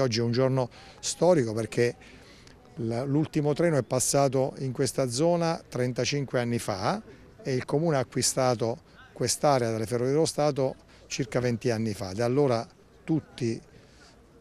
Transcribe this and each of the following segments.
Oggi è un giorno storico perché l'ultimo treno è passato in questa zona 35 anni fa e il Comune ha acquistato quest'area dalle Ferrovie dello Stato circa 20 anni fa. Da allora tutti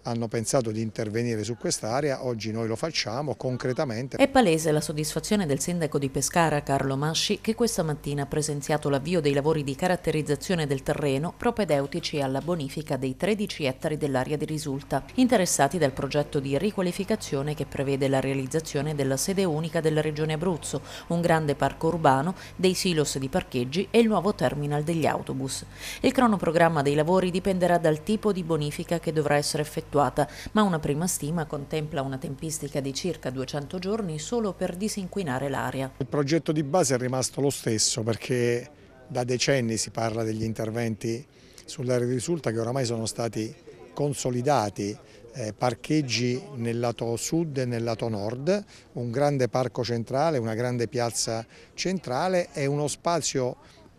hanno pensato di intervenire su quest'area, oggi noi lo facciamo concretamente. È palese la soddisfazione del sindaco di Pescara, Carlo Masci, che questa mattina ha presenziato l'avvio dei lavori di caratterizzazione del terreno propedeutici alla bonifica dei 13 ettari dell'area di risulta, interessati dal progetto di riqualificazione che prevede la realizzazione della sede unica della regione Abruzzo, un grande parco urbano, dei silos di parcheggi e il nuovo terminal degli autobus. Il cronoprogramma dei lavori dipenderà dal tipo di bonifica che dovrà essere effettuata effettuata, ma una prima stima contempla una tempistica di circa 200 giorni solo per disinquinare l'aria. Il progetto di base è rimasto lo stesso perché da decenni si parla degli interventi sull'area di risulta che oramai sono stati consolidati eh, parcheggi nel lato sud e nel lato nord, un grande parco centrale, una grande piazza centrale e uno spazio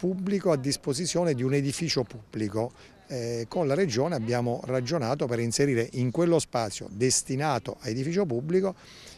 pubblico a disposizione di un edificio pubblico. Eh, con la Regione abbiamo ragionato per inserire in quello spazio destinato a edificio pubblico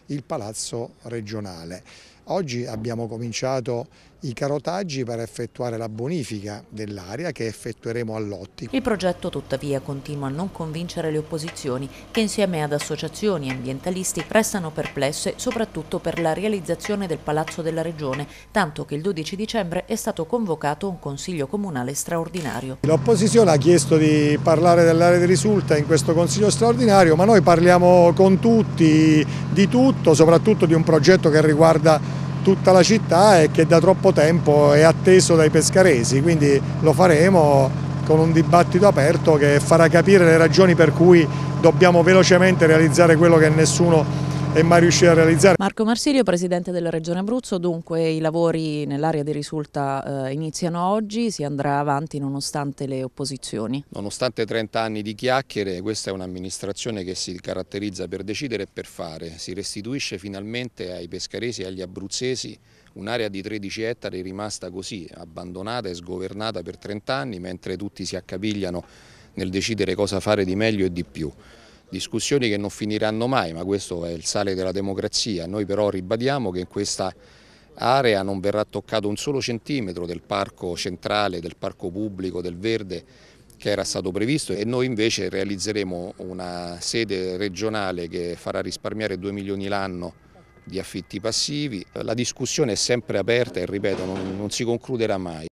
il Palazzo regionale. Oggi abbiamo cominciato i carotaggi per effettuare la bonifica dell'area che effettueremo a Lotti. Il progetto tuttavia continua a non convincere le opposizioni che insieme ad associazioni e ambientalisti restano perplesse soprattutto per la realizzazione del Palazzo della Regione, tanto che il 12 dicembre è stato convocato un Consiglio Comunale straordinario. L'opposizione ha chiesto di parlare dell'area di risulta in questo Consiglio straordinario, ma noi parliamo con tutti di tutto, soprattutto di un progetto che riguarda tutta la città e che da troppo tempo è atteso dai pescaresi, quindi lo faremo con un dibattito aperto che farà capire le ragioni per cui dobbiamo velocemente realizzare quello che nessuno e mai riuscire a realizzare. Marco Marsilio, Presidente della Regione Abruzzo, dunque i lavori nell'area di risulta eh, iniziano oggi, si andrà avanti nonostante le opposizioni? Nonostante 30 anni di chiacchiere, questa è un'amministrazione che si caratterizza per decidere e per fare, si restituisce finalmente ai pescaresi e agli abruzzesi un'area di 13 ettari rimasta così, abbandonata e sgovernata per 30 anni, mentre tutti si accapigliano nel decidere cosa fare di meglio e di più discussioni che non finiranno mai, ma questo è il sale della democrazia. Noi però ribadiamo che in questa area non verrà toccato un solo centimetro del parco centrale, del parco pubblico, del verde che era stato previsto e noi invece realizzeremo una sede regionale che farà risparmiare 2 milioni l'anno di affitti passivi. La discussione è sempre aperta e ripeto non, non si concluderà mai.